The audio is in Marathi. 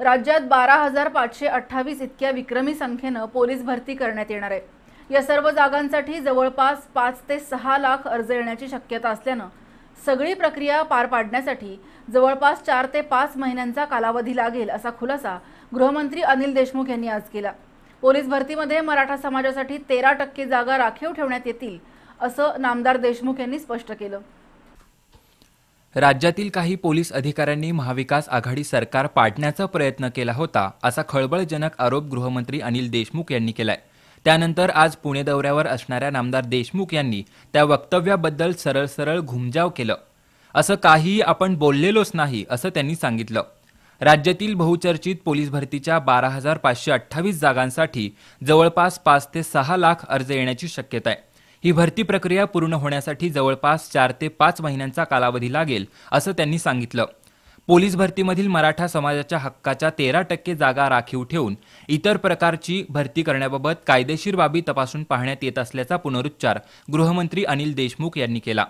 राज्यात बारा हजार पाचशे अठ्ठावीस इतक्या विक्रमी संख्येनं पोलीस भरती करण्यात येणार आहे या सर्व जागांसाठी जवळपास पाच ते सहा लाख अर्ज येण्याची शक्यता असल्यानं सगळी प्रक्रिया पार पाडण्यासाठी जवळपास चार ते पाच महिन्यांचा कालावधी लागेल असा खुलासा गृहमंत्री अनिल देशमुख यांनी आज केला पोलीस भरतीमध्ये मराठा समाजासाठी तेरा टक्के जागा राखीव ठेवण्यात येतील असं नामदार देशमुख यांनी स्पष्ट केलं राज्यातील काही पोलीस अधिकाऱ्यांनी महाविकास आघाडी सरकार पाडण्याचा प्रयत्न केला होता असा खळबळजनक आरोप गृहमंत्री अनिल देशमुख यांनी केलाय त्यानंतर आज पुणे दौऱ्यावर असणाऱ्या नामदार देशमुख यांनी त्या वक्तव्याबद्दल सरळ सरळ घुमजाव केलं असं काही आपण बोललेलोच नाही असं त्यांनी सांगितलं राज्यातील बहुचर्चित पोलीस भरतीच्या बारा हजार पाचशे अठ्ठावीस जागांसाठी जवळपास पाच ते सहा लाख अर्ज येण्याची शक्यता आहे ही भरती प्रक्रिया पूर्ण होण्यासाठी जवळपास चार ते पाच महिन्यांचा कालावधी लागेल असं त्यांनी सांगितलं पोलीस भरतीमधील मराठा समाजाच्या हक्काच्या तेरा टक्के जागा राखीव ठेवून इतर प्रकारची भरती करण्याबाबत कायदेशीर बाबी तपासून पाहण्यात येत असल्याचा पुनरुच्चार गृहमंत्री अनिल देशमुख यांनी केला